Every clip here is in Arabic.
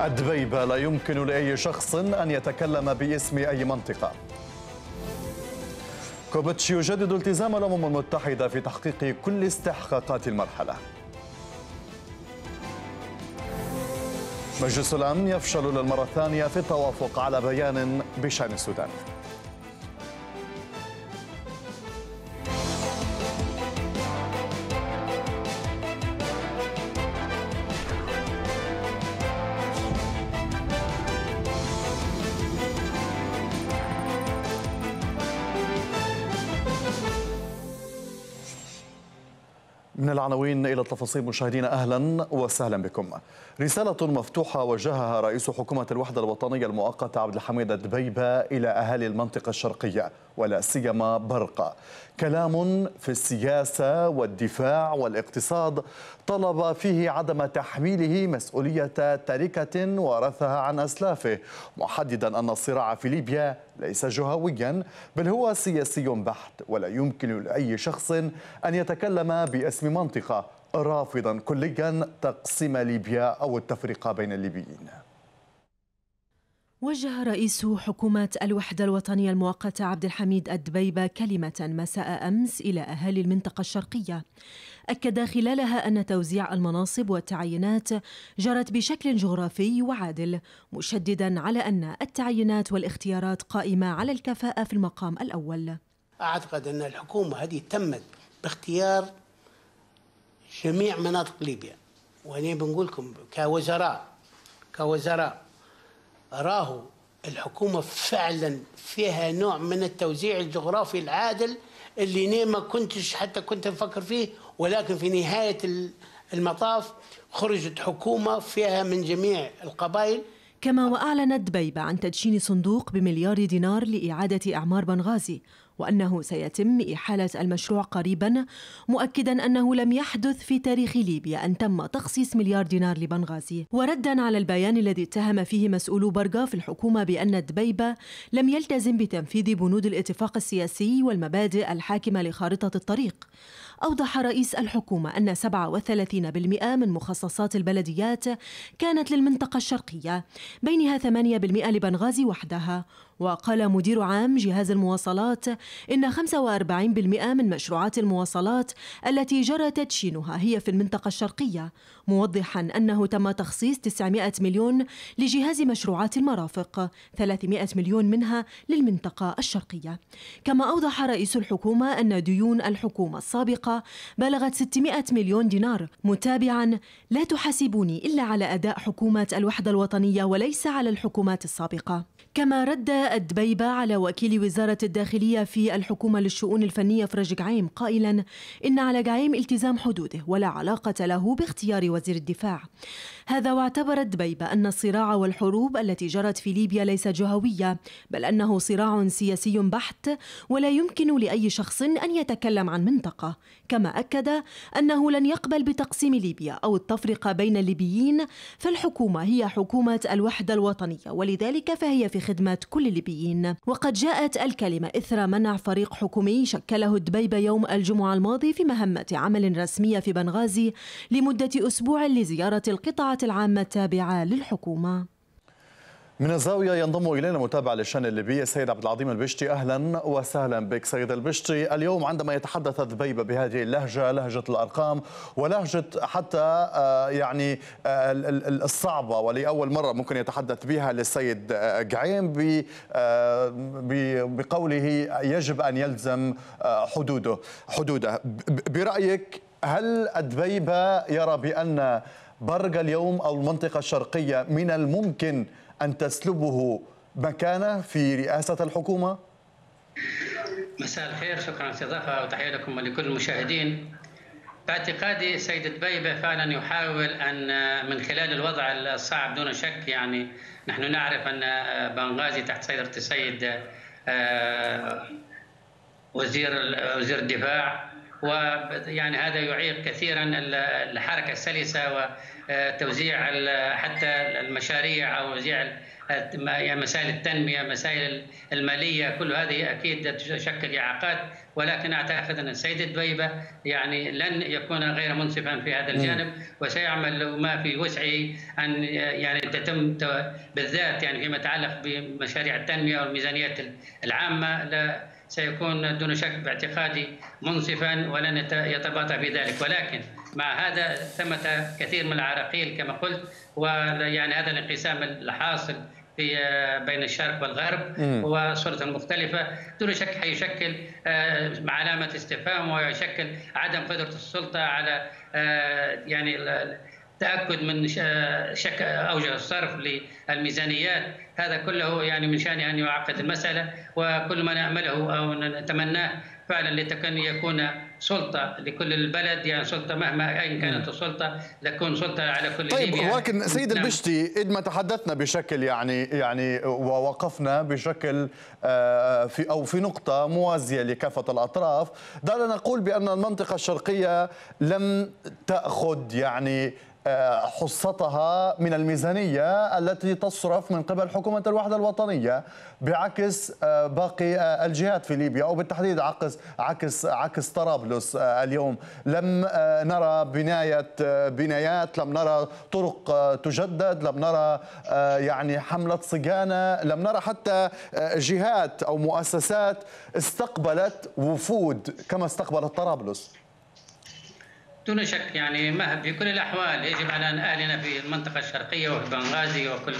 الدبيبة لا يمكن لأي شخص أن يتكلم باسم أي منطقة كوبتش يجدد التزام الأمم المتحدة في تحقيق كل استحقاقات المرحلة مجلس الأمن يفشل للمرة الثانية في التوافق على بيان بشأن السودان العناوين إلى التفاصيل مشاهدينا أهلا وسهلا بكم رسالة مفتوحة وجهها رئيس حكومة الوحدة الوطنية المؤقتة عبد الحميد الدبيبة إلى أهالي المنطقة الشرقية ولا سيما برقة كلام في السياسة والدفاع والاقتصاد طلب فيه عدم تحميله مسؤولية تركة ورثها عن أسلافه محددا أن الصراع في ليبيا ليس جهويا بل هو سياسي بحت ولا يمكن لأي شخص أن يتكلم باسم منطقة رافضا كليا تقسيم ليبيا أو التفرقة بين الليبيين وجه رئيس حكومة الوحدة الوطنية المؤقتة عبد الحميد الدبيبة كلمة مساء أمس إلى أهالي المنطقة الشرقية أكد خلالها أن توزيع المناصب والتعيينات جرت بشكل جغرافي وعادل مشددا على أن التعيينات والاختيارات قائمة على الكفاءة في المقام الأول أعتقد أن الحكومة هذه تمت باختيار جميع مناطق ليبيا وأنا بنقول لكم كوزراء كوزراء راهو الحكومة فعلا فيها نوع من التوزيع الجغرافي العادل اللي ني ما كنتش حتى كنت نفكر فيه ولكن في نهاية المطاف خرجت حكومة فيها من جميع القبائل كما وأعلنت دبيبة عن تدشين صندوق بمليار دينار لإعادة أعمار بنغازي وأنه سيتم إحالة المشروع قريبا مؤكدا أنه لم يحدث في تاريخ ليبيا أن تم تخصيص مليار دينار لبنغازي وردا على البيان الذي اتهم فيه مسؤول برغا في الحكومة بأن دبيبة لم يلتزم بتنفيذ بنود الاتفاق السياسي والمبادئ الحاكمة لخارطة الطريق أوضح رئيس الحكومة أن 37% من مخصصات البلديات كانت للمنطقة الشرقية بينها 8% لبنغازي وحدها وقال مدير عام جهاز المواصلات إن 45% من مشروعات المواصلات التي جرى تدشينها هي في المنطقة الشرقية موضحا أنه تم تخصيص 900 مليون لجهاز مشروعات المرافق 300 مليون منها للمنطقة الشرقية كما أوضح رئيس الحكومة أن ديون الحكومة السابقة بلغت 600 مليون دينار متابعا لا تحاسبوني إلا على أداء حكومة الوحدة الوطنية وليس على الحكومات السابقة كما رد الدبيبة على وكيل وزارة الداخلية في الحكومة للشؤون الفنية فرج جعيم قائلا إن على جعيم التزام حدوده ولا علاقة له باختيار وزير الدفاع هذا واعتبر الدبيبة أن الصراع والحروب التي جرت في ليبيا ليست جهوية بل أنه صراع سياسي بحت ولا يمكن لأي شخص أن يتكلم عن منطقة كما أكد أنه لن يقبل بتقسيم ليبيا أو التفرقة بين الليبيين فالحكومة هي حكومة الوحدة الوطنية ولذلك فهي في خدمة كل الليبيين وقد جاءت الكلمة إثر منع فريق حكومي شكله الدبيبة يوم الجمعة الماضي في مهمة عمل رسمية في بنغازي لمدة أسبوع لزيارة القطعة العامة التابعة للحكومة من الزاوية ينضم إلينا متابع للشأن الليبي السيد عبد العظيم البشتي أهلا وسهلا بك سيد البشتي اليوم عندما يتحدث ذبيبة بهذه اللهجة لهجة الأرقام ولهجة حتى آه، يعني آه، الصعبة ولأول مرة ممكن يتحدث بها للسيد آه، قعيم بقوله يجب أن يلزم حدوده حدوده برأيك هل الدبيبة يرى بأن برق اليوم أو المنطقة الشرقية من الممكن أن تسلبه مكانه في رئاسة الحكومة؟ مساء الخير شكرا استضافة وتحية لكم ولكل المشاهدين باعتقادي سيدة دبيبة فعلا يحاول أن من خلال الوضع الصعب دون شك يعني نحن نعرف أن بنغازي تحت سيطرة السيد آه، وزير وزير الدفاع ويعني هذا يعيق كثيرا الحركه السلسه وتوزيع حتى المشاريع او توزيع يعني مسائل التنميه، مسائل الماليه، كل هذه اكيد تشكل اعاقات ولكن اعتقد ان السيد الدبيبه يعني لن يكون غير منصفا في هذا الجانب وسيعمل ما في وسعه ان يعني تتم بالذات يعني فيما يتعلق بمشاريع التنميه والميزانيات العامه سيكون دون شك باعتقادي منصفا ولن يتباطأ في ذلك ولكن مع هذا ثمة كثير من العراقيل كما قلت ويعني هذا الانقسام الحاصل في آه، بين الشرق والغرب وصورة مختلفة دون شك حيشكل آه، علامة استفهام ويشكل عدم قدرة السلطة على آه، يعني تاكد من شك اوجه الصرف للميزانيات هذا كله يعني من شان ان يعقد المساله وكل ما نامله او نتمناه فعلا لتكن يكون سلطه لكل البلد يعني سلطه مهما اين كانت السلطه تكون سلطه على كل طيب ليبيا. ولكن سيد نعم. البشتي اذ ما تحدثنا بشكل يعني يعني ووقفنا بشكل آه، في او في نقطه موازيه لكافه الاطراف دعنا نقول بان المنطقه الشرقيه لم تاخذ يعني حصتها من الميزانية التي تصرف من قبل حكومة الوحدة الوطنية بعكس آه، باقي آه، الجهات في ليبيا أو بالتحديد عكس عكس عكس طرابلس آه، اليوم لم نرى بناية بنايات لم نرى طرق تجدد لم نرى يعني حملة صيانة لم نرى حتى جهات أو مؤسسات استقبلت وفود كما استقبلت طرابلس دون شك يعني ما في كل الاحوال يجب على ان اهلنا في المنطقه الشرقيه وفي بنغازي وكل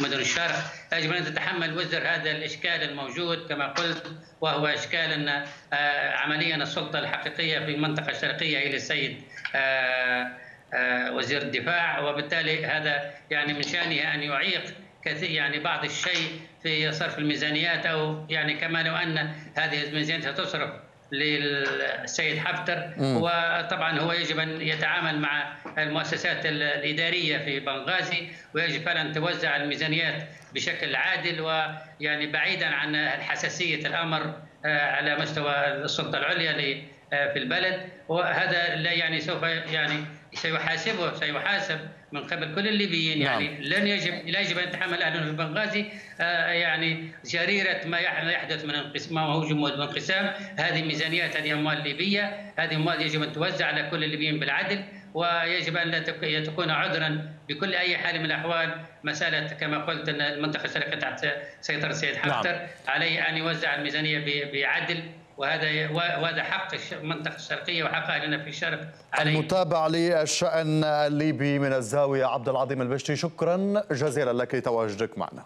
مدن الشرق يجب ان تتحمل وزر هذا الاشكال الموجود كما قلت وهو اشكال ان آه، عمليا السلطه الحقيقيه في المنطقه الشرقيه هي للسيد آه، آه، وزير الدفاع وبالتالي هذا يعني من شانه ان يعيق كثير يعني بعض الشيء في صرف الميزانيات او يعني كما لو ان هذه الميزانيات ستصرف للسيد حفتر وطبعا هو يجب ان يتعامل مع المؤسسات الاداريه في بنغازي ويجب ان توزع الميزانيات بشكل عادل ويعني بعيدا عن حساسيه الامر آه، على مستوى السلطه العليا آه، في البلد وهذا لا يعني سوف يعني سيحاسبه سيحاسب من قبل كل الليبيين يعني نعم. لن يجب لا يجب ان يتحمل اهل في بنغازي آه، يعني جريره ما يحدث من انقسام وهجوم وانقسام هذه ميزانيات هذه اموال ليبيه هذه اموال يجب ان توزع على كل الليبيين بالعدل ويجب ان لا تكون عذرا بكل اي حال من الاحوال مساله كما قلت ان المنطقه الشرقيه تحت سيطره السيد نعم. حفتر نعم. عليه ان يوزع الميزانيه بعدل وهذا وهذا حق المنطقه الشرقيه وحق اهلنا في الشرق عليه المتابع للشان الليبي من الزاويه عبد العظيم البشتي شكرا جزيلا لك لتواجدك معنا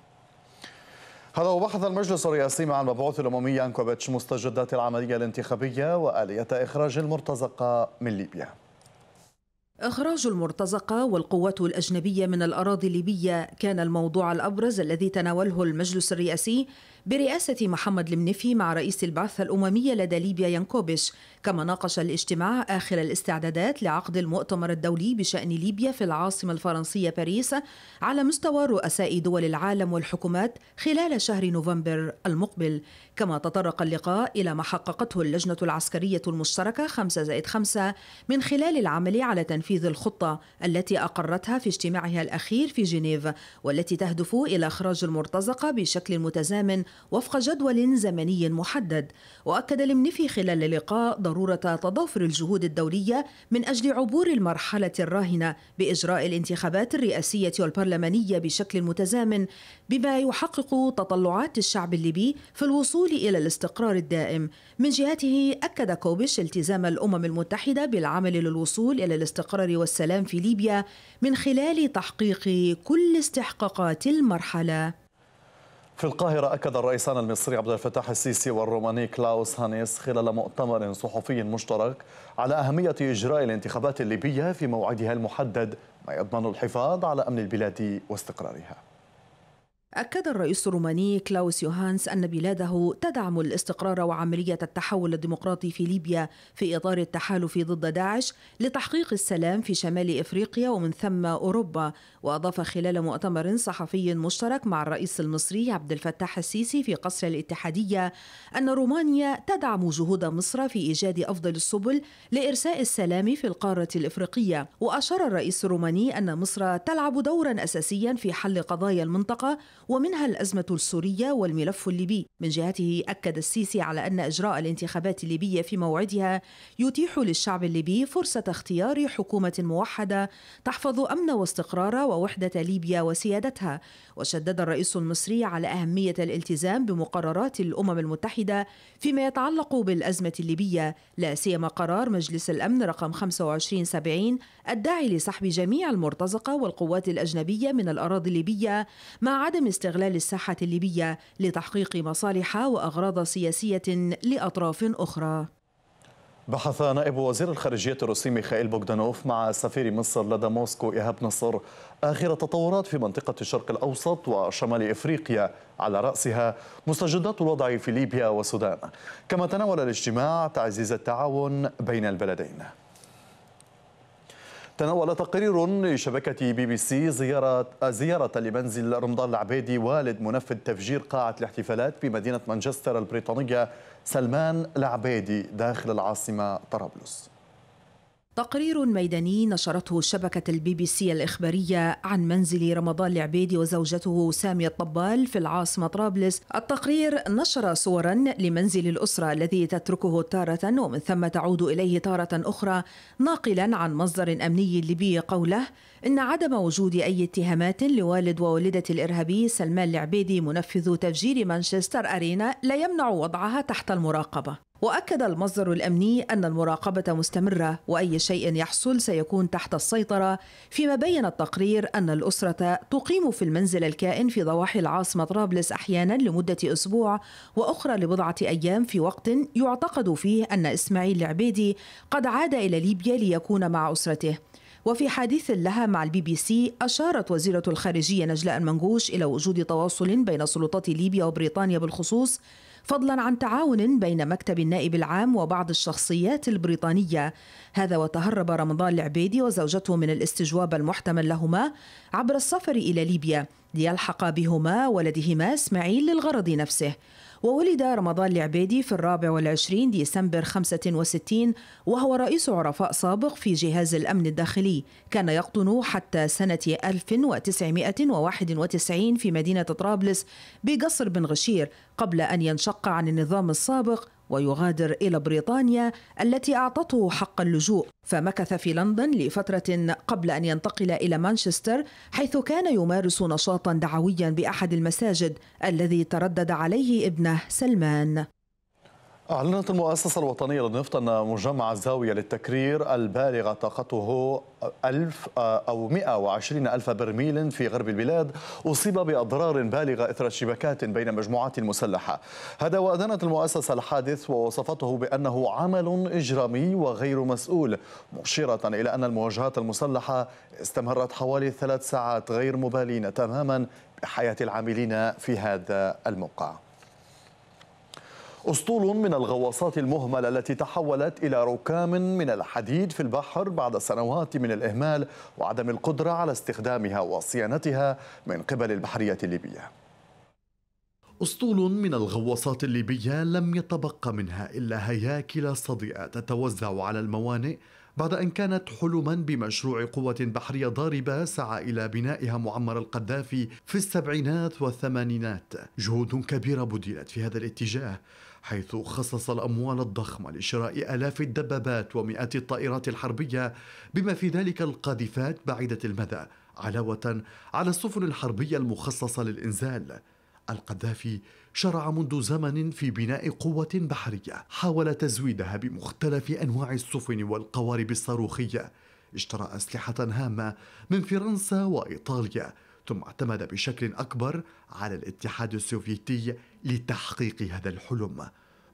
هذا وبحث المجلس الرئاسي مع المبعوث الاممي انكوفيتش مستجدات العمليه الانتخابيه واليه اخراج المرتزقه من ليبيا إخراج المرتزقة والقوات الأجنبية من الأراضي الليبية كان الموضوع الأبرز الذي تناوله المجلس الرئاسي برئاسة محمد المنفي مع رئيس البعثة الأممية لدى ليبيا ينكوبش كما ناقش الاجتماع آخر الاستعدادات لعقد المؤتمر الدولي بشأن ليبيا في العاصمة الفرنسية باريس على مستوى رؤساء دول العالم والحكومات خلال شهر نوفمبر المقبل كما تطرق اللقاء إلى ما حققته اللجنة العسكرية المشتركة 5 زائد 5 من خلال العمل على تنفيذ الخطة التي أقرتها في اجتماعها الأخير في جنيف والتي تهدف إلى إخراج المرتزقة بشكل متزامن وفق جدول زمني محدد وأكد المنفي خلال اللقاء ضرورة تضافر الجهود الدولية من أجل عبور المرحلة الراهنة بإجراء الانتخابات الرئاسية والبرلمانية بشكل متزامن بما يحقق تطلعات الشعب الليبي في الوصول إلى الاستقرار الدائم من جهته أكد كوبش التزام الأمم المتحدة بالعمل للوصول إلى الاستقرار والسلام في ليبيا من خلال تحقيق كل استحقاقات المرحله في القاهرة أكد الرئيسان المصري عبد الفتاح السيسي والروماني كلاوس هانيس خلال مؤتمر صحفي مشترك على أهمية إجراء الانتخابات الليبية في موعدها المحدد ما يضمن الحفاظ على أمن البلاد واستقرارها أكد الرئيس الروماني كلاوس يوهانس أن بلاده تدعم الاستقرار وعملية التحول الديمقراطي في ليبيا في إطار التحالف ضد داعش لتحقيق السلام في شمال إفريقيا ومن ثم أوروبا وأضاف خلال مؤتمر صحفي مشترك مع الرئيس المصري عبد الفتاح السيسي في قصر الاتحادية أن رومانيا تدعم جهود مصر في إيجاد أفضل السبل لإرساء السلام في القارة الإفريقية وأشار الرئيس الروماني أن مصر تلعب دورا أساسيا في حل قضايا المنطقة ومنها الأزمة السورية والملف الليبي من جهته أكد السيسي على أن إجراء الانتخابات الليبية في موعدها يتيح للشعب الليبي فرصة اختيار حكومة موحدة تحفظ أمن واستقرار ووحدة ليبيا وسيادتها وشدد الرئيس المصري على أهمية الالتزام بمقررات الأمم المتحدة فيما يتعلق بالأزمة الليبية لا سيما قرار مجلس الأمن رقم 2570 الداعي لسحب جميع المرتزقة والقوات الأجنبية من الأراضي الليبية مع عدم استغلال الساحة الليبية لتحقيق مصالح وأغراض سياسية لأطراف أخرى بحث نائب وزير الخارجية الروسي ميخائيل بوغدانوف مع سفير مصر لدى موسكو إيهاب نصر آخر تطورات في منطقة الشرق الأوسط وشمال إفريقيا على رأسها مستجدات الوضع في ليبيا والسودان كما تناول الاجتماع تعزيز التعاون بين البلدين تناول تقرير لشبكة بي بي سي زيارة زيارة لمنزل رمضان العبيدي والد منفذ تفجير قاعة الاحتفالات بمدينة مانشستر البريطانية سلمان العبيدي داخل العاصمة طرابلس تقرير ميداني نشرته شبكة البي بي سي الإخبارية عن منزل رمضان العبيدي وزوجته سامية الطبال في العاصمة طرابلس التقرير نشر صورا لمنزل الأسرة الذي تتركه تارة ومن ثم تعود إليه تارة أخرى ناقلا عن مصدر أمني ليبي قوله إن عدم وجود أي اتهامات لوالد ووالدة الإرهابي سلمان العبيدي منفذ تفجير مانشستر أرينا لا يمنع وضعها تحت المراقبة واكد المصدر الامني ان المراقبه مستمره واي شيء يحصل سيكون تحت السيطره فيما بين التقرير ان الاسره تقيم في المنزل الكائن في ضواحي العاصمه طرابلس احيانا لمده اسبوع واخرى لبضعه ايام في وقت يعتقد فيه ان اسماعيل العبيدي قد عاد الى ليبيا ليكون مع اسرته وفي حديث لها مع البي بي سي أشارت وزيرة الخارجية نجلاء المنقوش إلى وجود تواصل بين سلطات ليبيا وبريطانيا بالخصوص فضلا عن تعاون بين مكتب النائب العام وبعض الشخصيات البريطانية هذا وتهرب رمضان العبيدي وزوجته من الاستجواب المحتمل لهما عبر السفر إلى ليبيا ليلحق بهما ولدهما اسماعيل للغرض نفسه وولد رمضان العبيدي في الرابع والعشرين ديسمبر 65 وهو رئيس عرفاء سابق في جهاز الأمن الداخلي كان يقطن حتى سنة 1991 في مدينة طرابلس بقصر بن غشير قبل أن ينشق عن النظام السابق ويغادر إلى بريطانيا التي أعطته حق اللجوء فمكث في لندن لفترة قبل أن ينتقل إلى مانشستر حيث كان يمارس نشاطا دعويا بأحد المساجد الذي تردد عليه ابنه سلمان أعلنت المؤسسة الوطنية للنفط أن مجمع الزاوية للتكرير البالغة طاقته ألف آه، أو 120 ألف برميل في غرب البلاد أصيب بأضرار بالغة إثر اشتباكات بين مجموعات مسلحة هذا وأدانت المؤسسة الحادث ووصفته بأنه عمل إجرامي وغير مسؤول مشيرة إلى أن المواجهات المسلحة استمرت حوالي ثلاث ساعات غير مبالين تماما بحياة العاملين في هذا الموقع أسطول من الغواصات المهملة التي تحولت إلى ركام من الحديد في البحر بعد سنوات من الإهمال وعدم القدرة على استخدامها وصيانتها من قبل البحرية الليبية أسطول من الغواصات الليبية لم يتبقى منها إلا هياكل صدئة تتوزع على الموانئ بعد أن كانت حلما بمشروع قوة بحرية ضاربة سعى إلى بنائها معمر القذافي في السبعينات والثمانينات جهود كبيرة بذلت في هذا الاتجاه حيث خصص الأموال الضخمة لشراء آلاف الدبابات ومئات الطائرات الحربية بما في ذلك القاذفات بعيدة المدى علاوة على السفن الحربية المخصصة للإنزال القذافي شرع منذ زمن في بناء قوة بحرية حاول تزويدها بمختلف أنواع السفن والقوارب الصاروخية اشترى أسلحة هامة من فرنسا وإيطاليا ثم اعتمد بشكل أكبر على الاتحاد السوفيتي لتحقيق هذا الحلم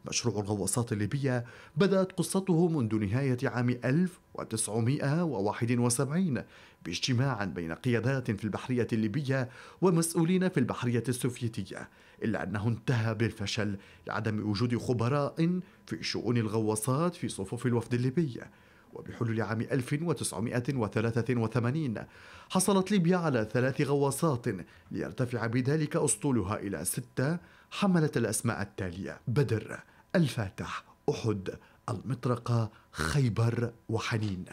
مشروع الغواصات الليبية بدأت قصته منذ نهاية عام 1971 باجتماع بين قيادات في البحرية الليبية ومسؤولين في البحرية السوفيتية إلا أنه انتهى بالفشل لعدم وجود خبراء في شؤون الغواصات في صفوف الوفد الليبي وبحلول عام 1983 حصلت ليبيا على ثلاث غواصات ليرتفع بذلك أسطولها إلى ستة حملت الأسماء التالية بدر الفاتح أحد المطرقة خيبر وحنين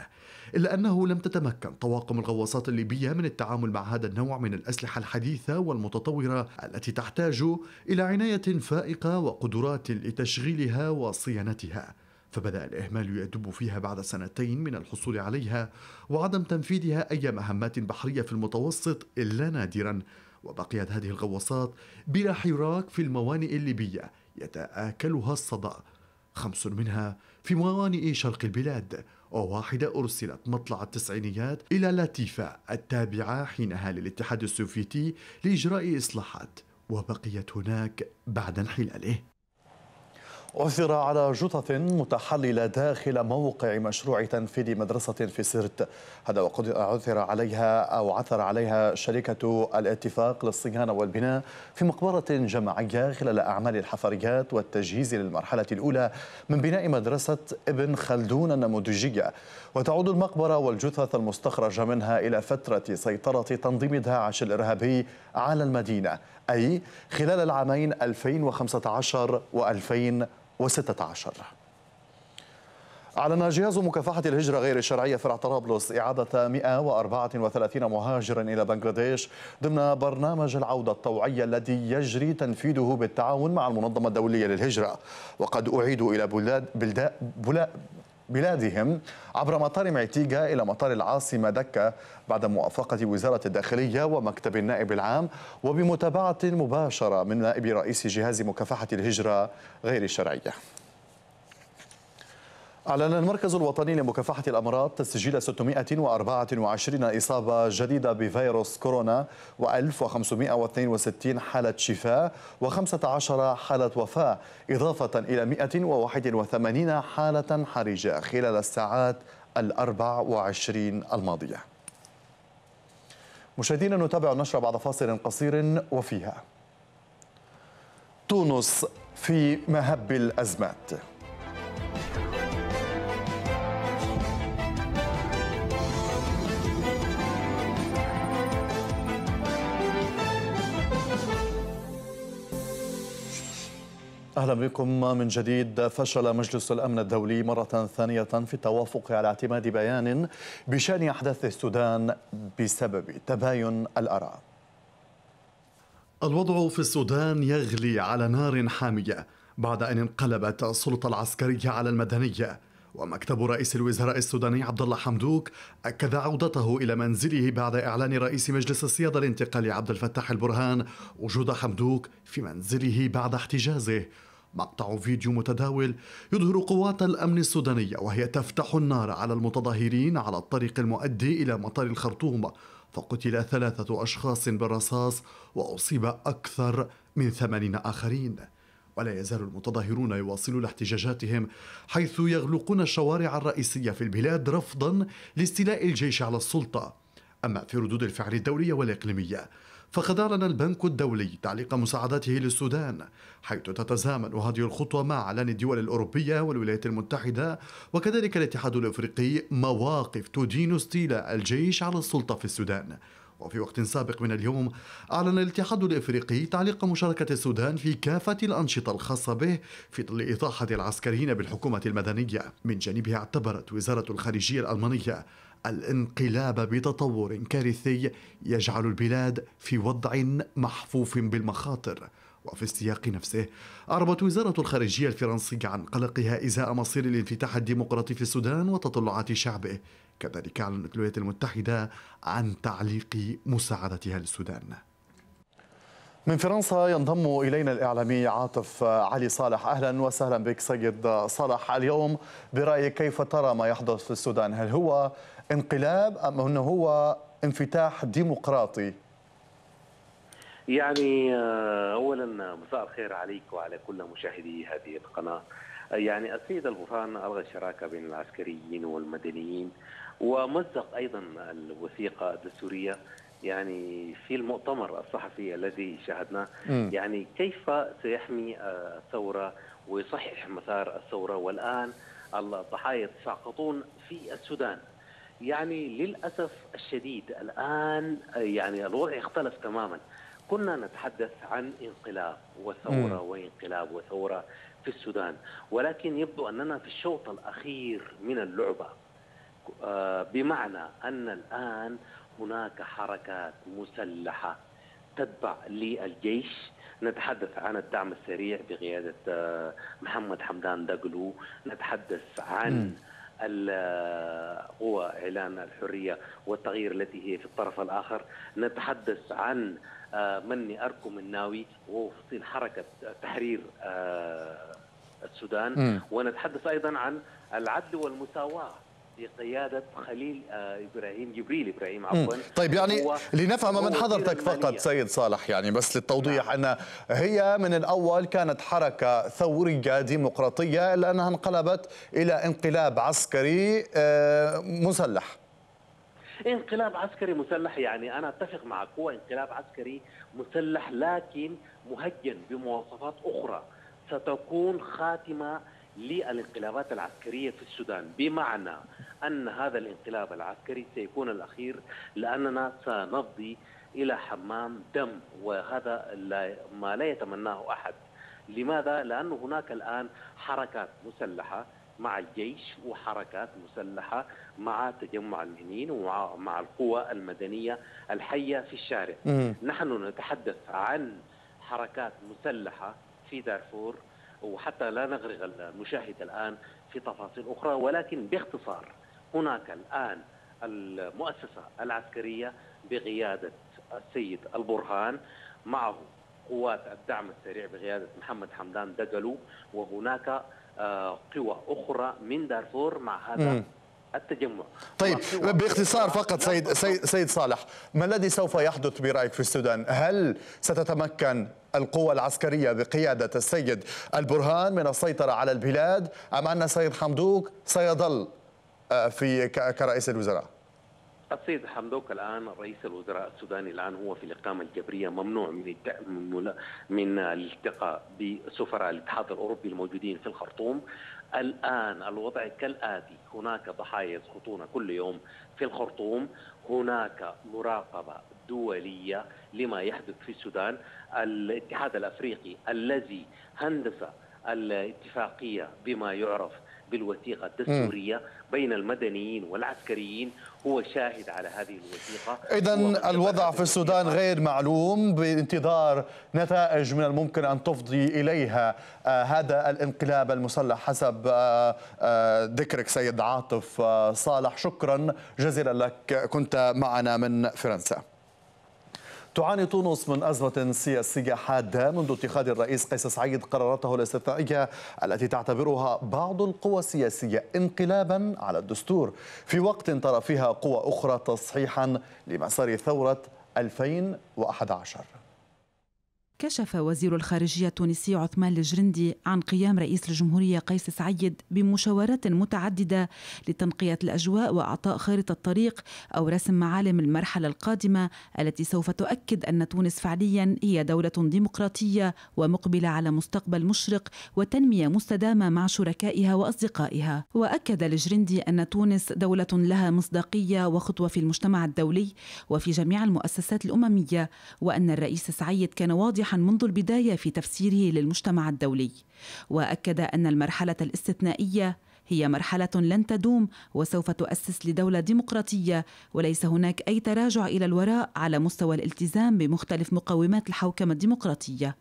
إلا أنه لم تتمكن طواقم الغواصات الليبية من التعامل مع هذا النوع من الأسلحة الحديثة والمتطورة التي تحتاج إلى عناية فائقة وقدرات لتشغيلها وصيانتها فبدأ الإهمال يدب فيها بعد سنتين من الحصول عليها وعدم تنفيذها أي مهمات بحرية في المتوسط إلا نادرا وبقيت هذه الغواصات بلا حراك في الموانئ الليبية يتآكلها الصدأ خمس منها في موانئ شرق البلاد وواحدة أرسلت مطلع التسعينيات إلى لاتيفا التابعة حينها للاتحاد السوفيتي لإجراء إصلاحات وبقيت هناك بعد انحلاله عثر على جثث متحللة داخل موقع مشروع تنفيذ مدرسة في سرت هذا وقد عثر عليها أو عثر عليها شركة الاتفاق للصيانة والبناء في مقبرة جماعية خلال أعمال الحفريات والتجهيز للمرحلة الأولى من بناء مدرسة ابن خلدون النموذجية وتعود المقبرة والجثث المستخرجة منها إلى فترة سيطرة تنظيم داعش الإرهابي على المدينة أي خلال العامين 2015 و 2015 2016 أعلن جهاز مكافحة الهجرة غير الشرعية فرع طرابلس إعادة 134 مهاجرا إلى بنغلاديش ضمن برنامج العودة الطوعية الذي يجري تنفيذه بالتعاون مع المنظمة الدولية للهجرة وقد أعيدوا إلى بلاد, بلاد بلادهم عبر مطار معتيغا إلى مطار العاصمة دكة بعد موافقة وزارة الداخلية ومكتب النائب العام وبمتابعة مباشرة من نائب رئيس جهاز مكافحة الهجرة غير الشرعية أعلن المركز الوطني لمكافحة الأمراض تسجيل 624 إصابة جديدة بفيروس كورونا و1562 حالة شفاء و15 حالة وفاة إضافة إلى 181 حالة حرجة خلال الساعات الأربع وعشرين الماضية مشاهدينا نتابع النشرة بعد فاصل قصير وفيها تونس في مهب الأزمات أهلا بكم من جديد فشل مجلس الأمن الدولي مرة ثانية في التوافق على اعتماد بيان بشأن أحداث السودان بسبب تباين الآراء الوضع في السودان يغلي على نار حامية بعد أن انقلبت السلطة العسكرية على المدنية ومكتب رئيس الوزراء السوداني عبد الله حمدوك أكد عودته إلى منزله بعد إعلان رئيس مجلس السيادة الانتقالي عبد الفتاح البرهان وجود حمدوك في منزله بعد احتجازه مقطع فيديو متداول يظهر قوات الأمن السودانية وهي تفتح النار على المتظاهرين على الطريق المؤدي إلى مطار الخرطوم فقتل ثلاثة أشخاص بالرصاص وأصيب أكثر من ثمانين آخرين ولا يزال المتظاهرون يواصلون احتجاجاتهم حيث يغلقون الشوارع الرئيسية في البلاد رفضا لاستيلاء الجيش على السلطة أما في ردود الفعل الدولية والإقليمية فقد أعلن البنك الدولي تعليق مساعداته للسودان حيث تتزامن هذه الخطوة مع إعلان الدول الأوروبية والولايات المتحدة وكذلك الاتحاد الأفريقي مواقف تدين استيلاء الجيش على السلطة في السودان وفي وقت سابق من اليوم أعلن الاتحاد الإفريقي تعليق مشاركة السودان في كافة الأنشطة الخاصة به في ظل إطاحة العسكريين بالحكومة المدنية من جانبها اعتبرت وزارة الخارجية الألمانية الانقلاب بتطور كارثي يجعل البلاد في وضع محفوف بالمخاطر وفي السياق نفسه أعربت وزارة الخارجية الفرنسية عن قلقها إزاء مصير الانفتاح الديمقراطي في السودان وتطلعات شعبه كذلك أعلنت الولايات المتحدة عن تعليق مساعدتها للسودان من فرنسا ينضم إلينا الإعلامي عاطف علي صالح أهلا وسهلا بك سيد صالح اليوم برأيك كيف ترى ما يحدث في السودان هل هو انقلاب أم أنه هو انفتاح ديمقراطي يعني آه، أولا مساء الخير عليك وعلى كل مشاهدي هذه القناة آه، يعني السيد البوفان ألغى الشراكة بين العسكريين والمدنيين ومزق أيضا الوثيقة الدستورية يعني في المؤتمر الصحفي الذي شاهدناه يعني كيف سيحمي الثورة ويصحح مسار الثورة والآن الضحايا يتساقطون في السودان يعني للأسف الشديد الآن يعني الوضع اختلف تماما كنا نتحدث عن انقلاب وثورة وانقلاب وثورة في السودان ولكن يبدو أننا في الشوط الأخير من اللعبة آه، بمعنى أن الآن هناك حركات مسلحة تتبع للجيش نتحدث عن الدعم السريع بقيادة آه، محمد حمدان دقلو نتحدث عن آه، قوى إعلان الحرية والتغيير التي هي في الطرف الآخر نتحدث عن آه، مني أركم الناوي وهو تفصيل حركة تحرير السودان ونتحدث أيضا عن العدل والمساواة بقياده خليل آه، ابراهيم جبريل ابراهيم عفوا طيب يعني لنفهم من حضرتك فقط سيد صالح يعني بس للتوضيح نعم. ان هي من الاول كانت حركه ثوريه ديمقراطيه الا انها انقلبت الى انقلاب عسكري آه، مسلح انقلاب عسكري مسلح يعني انا اتفق معك هو انقلاب عسكري مسلح لكن مهجن بمواصفات اخرى ستكون خاتمه للانقلابات العسكرية في السودان بمعنى أن هذا الانقلاب العسكري سيكون الأخير لأننا سنفضي إلى حمام دم وهذا ما لا يتمناه أحد لماذا؟ لأن هناك الآن حركات مسلحة مع الجيش وحركات مسلحة مع تجمع المهنين ومع القوى المدنية الحية في الشارع نحن نتحدث عن حركات مسلحة في دارفور وحتى لا نغرق المشاهد الآن في تفاصيل أخرى ولكن باختصار هناك الآن المؤسسة العسكرية بقيادة السيد البرهان معه قوات الدعم السريع بقيادة محمد حمدان دقلو وهناك آه، قوى أخرى من دارفور مع هذا التجمع طيب باختصار فقط سيد سيد, سيد صالح ما الذي سوف يحدث برايك في السودان هل ستتمكن القوى العسكرية بقيادة السيد البرهان من السيطرة على البلاد أم أن السيد حمدوك سيظل آه، في كرئيس الوزراء؟ السيد حمدوك الان رئيس الوزراء السوداني الان هو في الاقامه الجبريه ممنوع من من الالتقاء بسفراء الاتحاد الاوروبي الموجودين في الخرطوم الآن الوضع كالآتي هناك ضحايا يسقطون كل يوم في الخرطوم هناك مراقبة دولية لما يحدث في السودان الاتحاد الأفريقي الذي هندس الاتفاقية بما يعرف بالوثيقة الدستورية بين المدنيين والعسكريين هو شاهد على هذه الوثيقة إذا الوضع في السودان غير معلوم بانتظار نتائج من الممكن أن تفضي إليها آه، هذا الانقلاب المسلح حسب آه، آه، ذكرك سيد عاطف صالح شكرا جزيلا لك كنت معنا من فرنسا تعاني تونس من أزمة سياسية حادة منذ اتخاذ الرئيس قيس سعيد قراراته الاستثنائية التي تعتبرها بعض القوى السياسية انقلابا على الدستور في وقت ترى فيها قوى أخرى تصحيحا لمسار ثورة 2011 كشف وزير الخارجية التونسي عثمان الجرندي عن قيام رئيس الجمهورية قيس سعيد بمشاورات متعددة لتنقية الأجواء وإعطاء خارطة الطريق أو رسم معالم المرحلة القادمة التي سوف تؤكد أن تونس فعليا هي دولة ديمقراطية ومقبلة على مستقبل مشرق وتنمية مستدامة مع شركائها وأصدقائها وأكد الجرندي أن تونس دولة لها مصداقية وخطوة في المجتمع الدولي وفي جميع المؤسسات الأممية وأن الرئيس سعيد كان واضحا ناجحا منذ البدايه في تفسيره للمجتمع الدولي واكد ان المرحله الاستثنائيه هي مرحله لن تدوم وسوف تؤسس لدوله ديمقراطيه وليس هناك اي تراجع الى الوراء على مستوى الالتزام بمختلف مقومات الحوكمه الديمقراطيه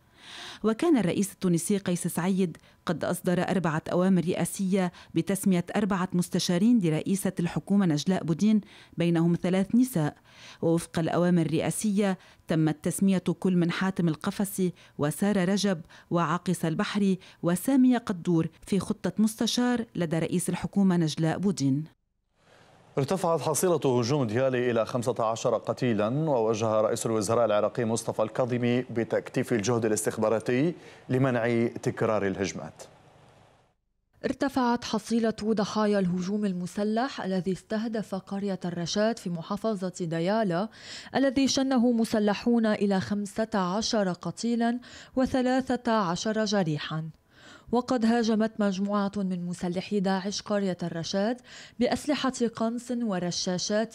وكان الرئيس التونسي قيس سعيد قد أصدر أربعة أوامر رئاسية بتسمية أربعة مستشارين لرئيسة الحكومة نجلاء بودين بينهم ثلاث نساء ووفق الأوامر الرئاسية تمت تسمية كل من حاتم القفصي وسارة رجب وعاقص البحري وسامية قدور في خطة مستشار لدى رئيس الحكومة نجلاء بودين ارتفعت حصيلة هجوم ديالي إلى 15 قتيلا ووجه رئيس الوزراء العراقي مصطفى الكاظمي بتكتيف الجهد الاستخباراتي لمنع تكرار الهجمات ارتفعت حصيلة ضحايا الهجوم المسلح الذي استهدف قرية الرشاد في محافظة ديالى الذي شنه مسلحون إلى 15 قتيلا و13 جريحا وقد هاجمت مجموعة من مسلحي داعش قرية الرشاد بأسلحة قنص ورشاشات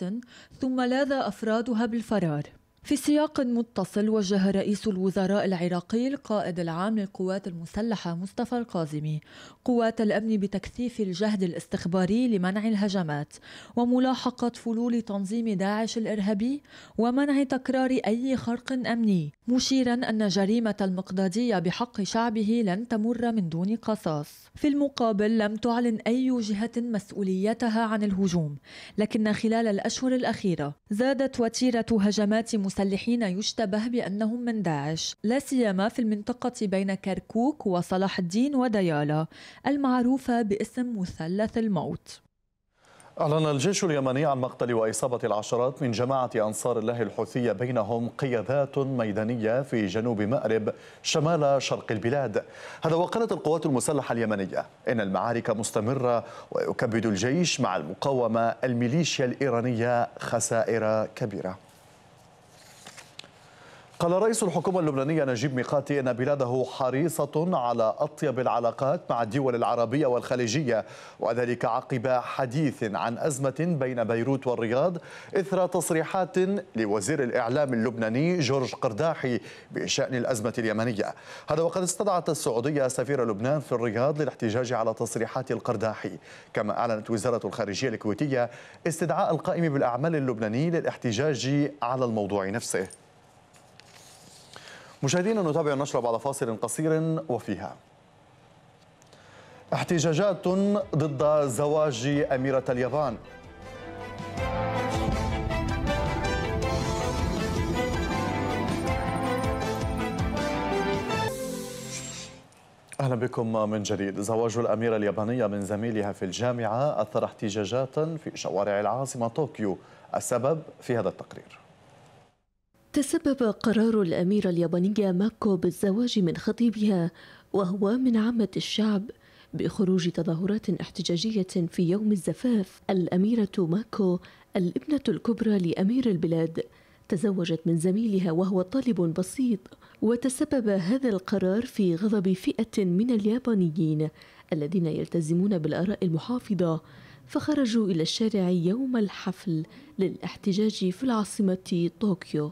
ثم لاذ أفرادها بالفرار في سياق متصل وجه رئيس الوزراء العراقي القائد العام للقوات المسلحة مصطفى القازمي قوات الأمن بتكثيف الجهد الاستخباري لمنع الهجمات وملاحقة فلول تنظيم داعش الإرهابي ومنع تكرار أي خرق أمني مشيرا أن جريمة المقدادية بحق شعبه لن تمر من دون قصاص في المقابل لم تعلن أي جهة مسؤوليتها عن الهجوم لكن خلال الأشهر الأخيرة زادت وتيرة هجمات المسلحين يشتبه بأنهم من داعش لا سيما في المنطقة بين كركوك وصلاح الدين وديالا المعروفة باسم مثلث الموت أعلن الجيش اليمني عن مقتل وإصابة العشرات من جماعة أنصار الله الحوثية بينهم قيادات ميدانية في جنوب مأرب شمال شرق البلاد هذا وقالت القوات المسلحة اليمنية إن المعارك مستمرة ويكبد الجيش مع المقاومة الميليشيا الإيرانية خسائر كبيرة قال رئيس الحكومة اللبنانية نجيب ميقاتي أن بلاده حريصة على أطيب العلاقات مع الدول العربية والخليجية وذلك عقب حديث عن أزمة بين بيروت والرياض إثر تصريحات لوزير الإعلام اللبناني جورج قرداحي بشأن الأزمة اليمنية هذا وقد استدعت السعودية سفير لبنان في الرياض للاحتجاج على تصريحات القرداحي كما أعلنت وزارة الخارجية الكويتية استدعاء القائم بالأعمال اللبناني للاحتجاج على الموضوع نفسه مشاهدينا نتابع النشرة بعد فاصل قصير وفيها احتجاجات ضد زواج أميرة اليابان اهلا بكم من جديد زواج الاميره اليابانيه من زميلها في الجامعه اثر احتجاجات في شوارع العاصمه طوكيو السبب في هذا التقرير تسبب قرار الأميرة اليابانية ماكو بالزواج من خطيبها وهو من عامة الشعب بخروج تظاهرات احتجاجية في يوم الزفاف الأميرة ماكو الابنة الكبرى لأمير البلاد تزوجت من زميلها وهو طالب بسيط وتسبب هذا القرار في غضب فئة من اليابانيين الذين يلتزمون بالآراء المحافظة فخرجوا إلى الشارع يوم الحفل للاحتجاج في العاصمة طوكيو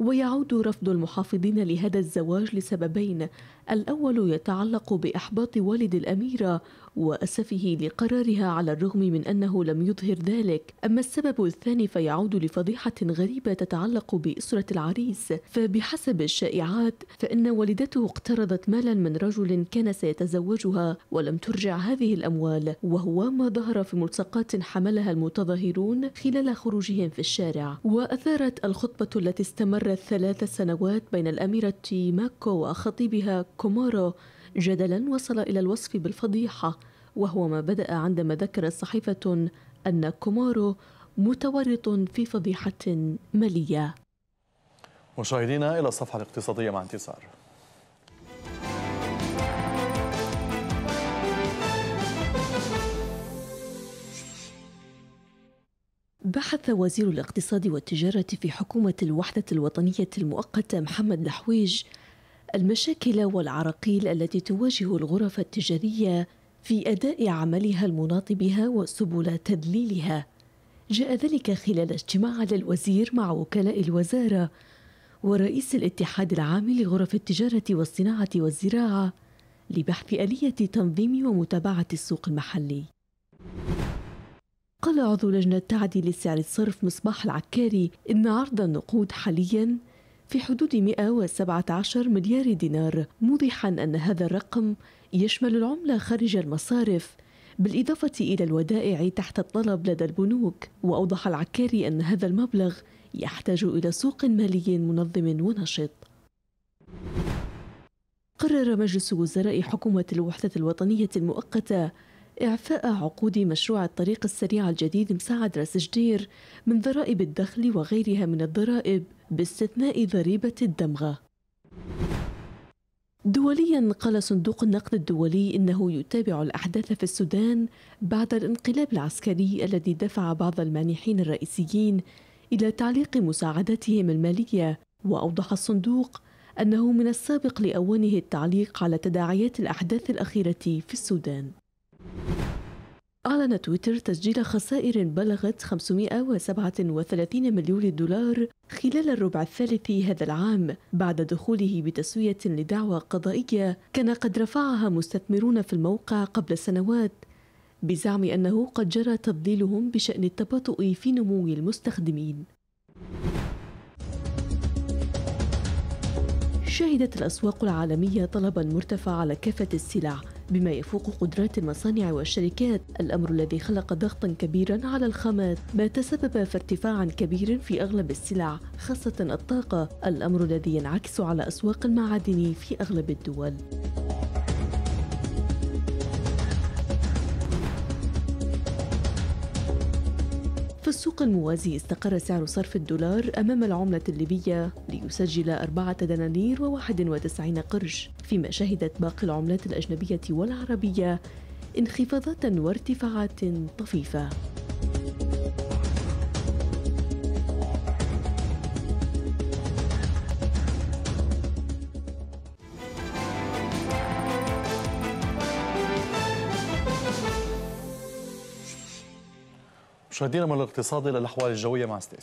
ويعود رفض المحافظين لهذا الزواج لسببين الأول يتعلق بإحباط والد الأميرة وأسفه لقرارها على الرغم من أنه لم يظهر ذلك أما السبب الثاني فيعود لفضيحة غريبة تتعلق بأسرة العريس فبحسب الشائعات فإن والدته اقترضت مالا من رجل كان سيتزوجها ولم ترجع هذه الأموال وهو ما ظهر في ملصقات حملها المتظاهرون خلال خروجهم في الشارع وأثارت الخطبة التي استمرت ثلاث سنوات بين الأميرة ماكو وخطيبها كومورو جدلا وصل إلى الوصف بالفضيحة وهو ما بدأ عندما ذكرت صحيفة أن كومورو متورط في فضيحة مالية مشاهدينا إلى الصفحة الاقتصادية مع انتصار بحث وزير الاقتصاد والتجارة في حكومة الوحدة الوطنية المؤقتة محمد لحويج المشاكل والعراقيل التي تواجه الغرف التجارية في أداء عملها المناط بها وسبل تدليلها جاء ذلك خلال اجتماع للوزير مع وكلاء الوزارة ورئيس الاتحاد العام لغرف التجارة والصناعة والزراعة لبحث آلية تنظيم ومتابعة السوق المحلي قال عضو لجنة تعديل سعر الصرف مصباح العكاري إن عرض النقود حالياً في حدود 117 مليار دينار موضحا أن هذا الرقم يشمل العملة خارج المصارف بالإضافة إلى الودائع تحت الطلب لدى البنوك وأوضح العكاري أن هذا المبلغ يحتاج إلى سوق مالي منظم ونشط قرر مجلس وزراء حكومة الوحدة الوطنية المؤقتة إعفاء عقود مشروع الطريق السريع الجديد مساعد راس جدير من ضرائب الدخل وغيرها من الضرائب باستثناء ضريبة الدمغة دوليا قال صندوق النقد الدولي انه يتابع الاحداث في السودان بعد الانقلاب العسكري الذي دفع بعض المانحين الرئيسيين الى تعليق مساعدتهم الماليه واوضح الصندوق انه من السابق لاوانه التعليق على تداعيات الاحداث الاخيره في السودان أعلن تويتر تسجيل خسائر بلغت 537 مليون دولار خلال الربع الثالث هذا العام بعد دخوله بتسوية لدعوى قضائية كان قد رفعها مستثمرون في الموقع قبل سنوات بزعم أنه قد جرى تضليلهم بشأن التباطؤ في نمو المستخدمين شهدت الأسواق العالمية طلبا مرتفع على كافة السلع بما يفوق قدرات المصانع والشركات الأمر الذي خلق ضغطا كبيرا على الخامات ما تسبب في ارتفاع كبير في أغلب السلع خاصة الطاقة الأمر الذي ينعكس على أسواق المعادن في أغلب الدول السوق الموازي استقر سعر صرف الدولار أمام العملة الليبية ليسجل أربعة دنانير و91 قرش فيما شهدت باقي العملات الأجنبية والعربية انخفاضات وارتفاعات طفيفة مشاهدينا من الاقتصاد الى الاحوال الجويه مع استاذ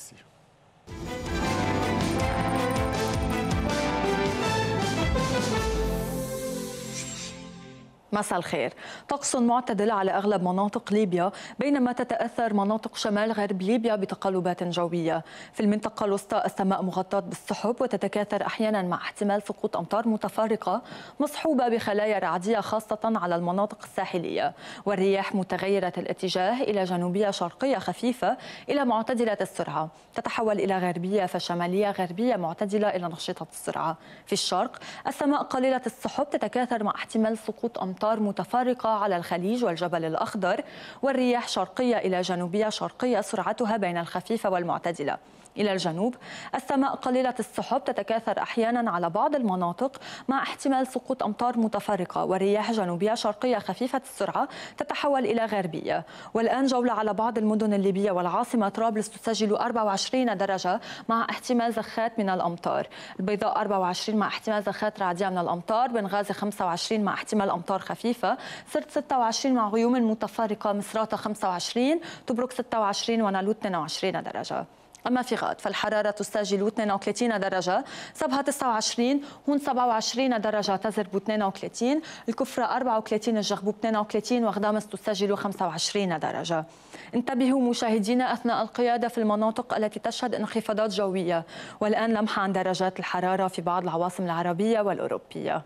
مساء الخير طقس معتدل على أغلب مناطق ليبيا بينما تتأثر مناطق شمال غرب ليبيا بتقلبات جوية في المنطقة الوسطى السماء مغطاة بالسحب وتتكاثر أحيانا مع احتمال سقوط أمطار متفرقة مصحوبة بخلايا رعدية خاصة على المناطق الساحلية والرياح متغيرة الاتجاه إلى جنوبية شرقية خفيفة إلى معتدلة السرعة تتحول إلى غربية فشمالية غربية معتدلة إلى نشطة السرعة في الشرق السماء قليلة السحب تتكاثر مع احتمال سقوط أمطار أمطار متفرقة على الخليج والجبل الأخضر والرياح شرقية إلى جنوبية شرقية سرعتها بين الخفيفة والمعتدلة إلى الجنوب السماء قليلة السحب تتكاثر أحيانا على بعض المناطق مع احتمال سقوط أمطار متفرقة ورياح جنوبية شرقية خفيفة السرعة تتحول إلى غربية والآن جولة على بعض المدن الليبية والعاصمة طرابلس تسجل 24 درجة مع احتمال زخات من الأمطار البيضاء 24 مع احتمال زخات رعدية من الأمطار بنغازي 25 مع احتمال أمطار خفيفة سرت 26 مع غيوم متفرقة مصراتة 25 تبرك 26 ونالوت 22 درجة أما في غاد فالحرارة تسجل 32 درجة صبها 29 هون 27 درجة تزرب 32 الكفرة 34 الجغبوب 32 وغدامس تسجل 25 درجة انتبهوا مشاهدينا أثناء القيادة في المناطق التي تشهد انخفاضات جوية والآن لمحة عن درجات الحرارة في بعض العواصم العربية والأوروبية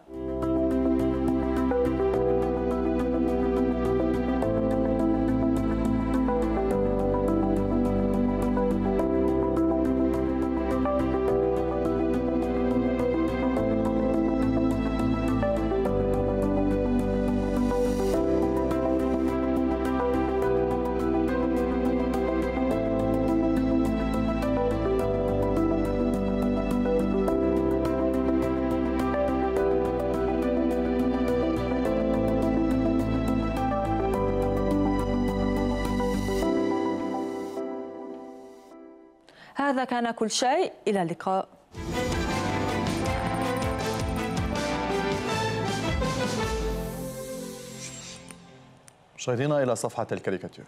هذا كان كل شيء إلى اللقاء مشاهدينا إلى صفحة الكاريكاتير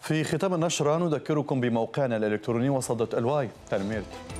في ختام النشرة نذكركم بموقعنا الإلكتروني وصدة الواي تنميركم